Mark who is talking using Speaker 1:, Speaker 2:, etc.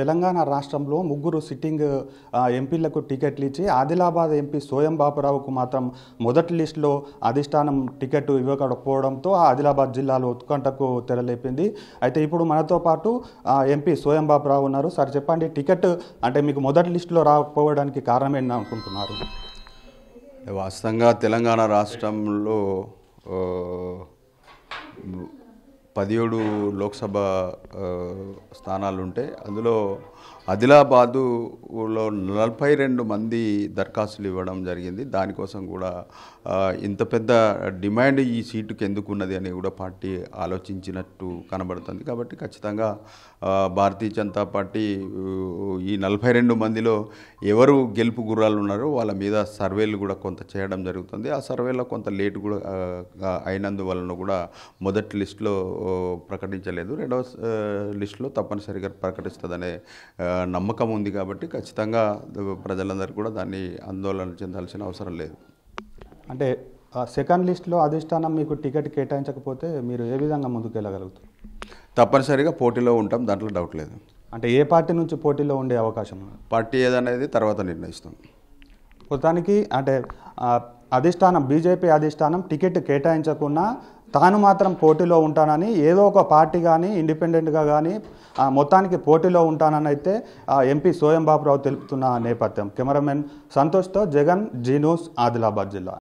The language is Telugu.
Speaker 1: తెలంగాణ రాష్ట్రంలో ముగ్గురు సిట్టింగ్ ఎంపీలకు టికెట్లు ఇచ్చి ఆదిలాబాద్ ఎంపీ సోయం బాపురావుకు మాత్రం మొదటి లిస్టులో అధిష్టానం టికెట్ ఇవ్వకపోవడంతో ఆదిలాబాద్ జిల్లాలో ఉత్కంఠకు తెరలేపింది అయితే ఇప్పుడు మనతో పాటు ఎంపీ సోయం బాపురావు ఉన్నారు సార్ చెప్పండి టికెట్ అంటే మీకు మొదటి లిస్టులో రాకపోవడానికి కారణం ఏంటని అనుకుంటున్నారు
Speaker 2: వాస్తవంగా తెలంగాణ రాష్ట్రంలో పదిహేడు లోక్సభ స్థానాలు ఉంటే అందులో ఆదిలాబాదులో నలభై రెండు మంది దరఖాస్తులు ఇవ్వడం జరిగింది దానికోసం కూడా ఇంత పెద్ద డిమాండ్ ఈ సీటుకి ఎందుకున్నది అని కూడా పార్టీ ఆలోచించినట్టు కనబడుతుంది కాబట్టి ఖచ్చితంగా భారతీయ జనతా పార్టీ ఈ నలభై రెండు మందిలో ఎవరు గెలుపు గుర్రాలు ఉన్నారో వాళ్ళ మీద సర్వేలు కూడా కొంత చేయడం జరుగుతుంది ఆ సర్వేలో కొంత లేటు కూడా అయినందువలన కూడా మొదటి లిస్టులో ప్రకటించలేదు రెండవ లిస్టులో తప్పనిసరిగా ప్రకటిస్తుందనే నమ్మకం ఉంది కాబట్టి ఖచ్చితంగా ప్రజలందరూ కూడా దాన్ని ఆందోళన చెందాల్సిన అవసరం లేదు
Speaker 1: అంటే సెకండ్ లిస్ట్లో అధిష్టానం మీకు టికెట్ కేటాయించకపోతే మీరు ఏ విధంగా ముందుకు వెళ్ళగలుగుతారు
Speaker 2: తప్పనిసరిగా పోటీలో ఉంటాం దాంట్లో డౌట్ లేదు అంటే
Speaker 1: ఏ పార్టీ నుంచి పోటీలో ఉండే అవకాశం
Speaker 2: పార్టీ ఏదనేది తర్వాత నిర్ణయిస్తాం
Speaker 1: మొత్తానికి అంటే అధిష్టానం బీజేపీ అధిష్టానం టికెట్ కేటాయించకుండా తాను మాత్రం పోటీలో ఉంటానని ఏదో ఒక పార్టీ కానీ ఇండిపెండెంట్గా కానీ మొత్తానికి పోటీలో ఉంటానని అయితే ఎంపీ సోయం బాబురావు తెలుపుతున్న నేపథ్యం కెమెరామెన్ సంతోష్తో జగన్ జీ న్యూస్ ఆదిలాబాద్ జిల్లా